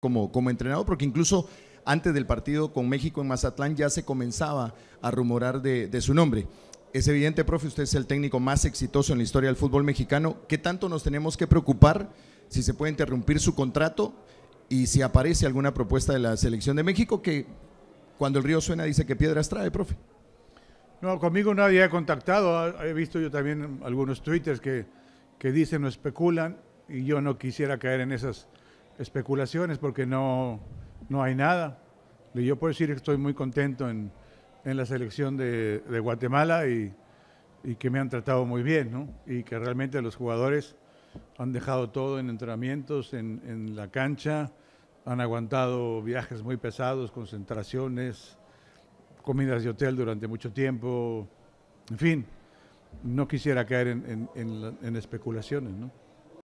como, entrenador, porque incluso antes del partido con México en Mazatlán ya se comenzaba a rumorar de, su nombre. Es evidente, profe, usted es el técnico más exitoso en la historia del fútbol mexicano. ¿Qué tanto nos tenemos que preocupar si se puede interrumpir su contrato y si aparece alguna propuesta de la selección de México que cuando el río suena dice que piedras trae, profe? No, conmigo nadie ha contactado. He visto yo también algunos twitters que, que dicen o especulan y yo no quisiera caer en esas especulaciones porque no, hay nada. Yo puedo decir que estoy muy contento en, la selección de, Guatemala y, y, que me han tratado muy bien, ¿no? Y que realmente los jugadores han dejado todo en entrenamientos, en, la cancha, han aguantado viajes muy pesados, concentraciones, comidas de hotel durante mucho tiempo, en fin, no quisiera caer en, especulaciones, ¿no?